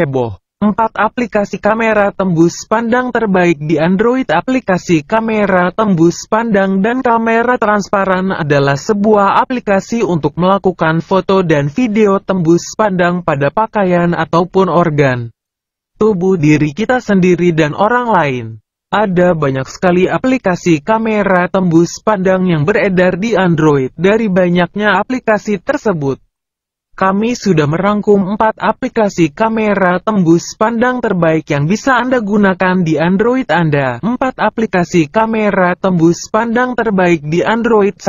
heboh. 4. Aplikasi kamera tembus pandang terbaik di Android Aplikasi kamera tembus pandang dan kamera transparan adalah sebuah aplikasi untuk melakukan foto dan video tembus pandang pada pakaian ataupun organ tubuh diri kita sendiri dan orang lain. Ada banyak sekali aplikasi kamera tembus pandang yang beredar di Android dari banyaknya aplikasi tersebut kami sudah merangkum 4 aplikasi kamera tembus pandang terbaik yang bisa Anda gunakan di Android Anda. 4 aplikasi kamera tembus pandang terbaik di Android 1.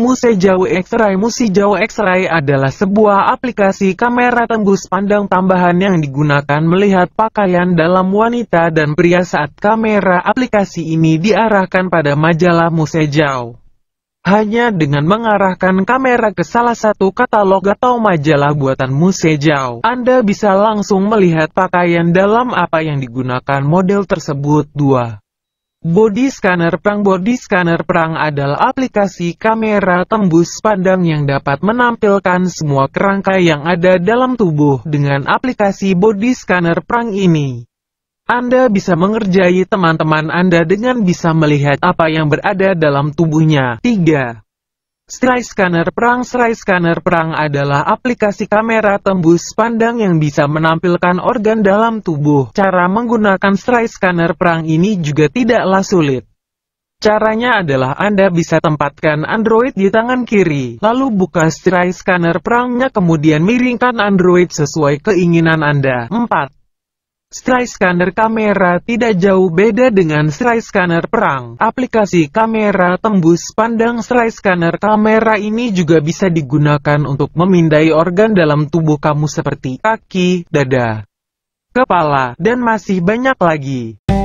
Musejau X-Ray Musi X-Ray adalah sebuah aplikasi kamera tembus pandang tambahan yang digunakan melihat pakaian dalam wanita dan pria saat kamera aplikasi ini diarahkan pada majalah Musejau hanya dengan mengarahkan kamera ke salah satu katalog atau majalah buatan musejau, Anda bisa langsung melihat pakaian dalam apa yang digunakan model tersebut. 2. Body Scanner Perang Body Scanner Perang adalah aplikasi kamera tembus pandang yang dapat menampilkan semua kerangka yang ada dalam tubuh dengan aplikasi Body Scanner Perang ini. Anda bisa mengerjai teman-teman Anda dengan bisa melihat apa yang berada dalam tubuhnya. 3. Stray Scanner Perang Stray Scanner Perang adalah aplikasi kamera tembus pandang yang bisa menampilkan organ dalam tubuh. Cara menggunakan Stray Scanner Perang ini juga tidaklah sulit. Caranya adalah Anda bisa tempatkan Android di tangan kiri, lalu buka Stray Scanner Perangnya kemudian miringkan Android sesuai keinginan Anda. 4. Stray scanner kamera tidak jauh beda dengan stray scanner perang. Aplikasi kamera tembus pandang stray scanner kamera ini juga bisa digunakan untuk memindai organ dalam tubuh kamu seperti kaki, dada, kepala, dan masih banyak lagi.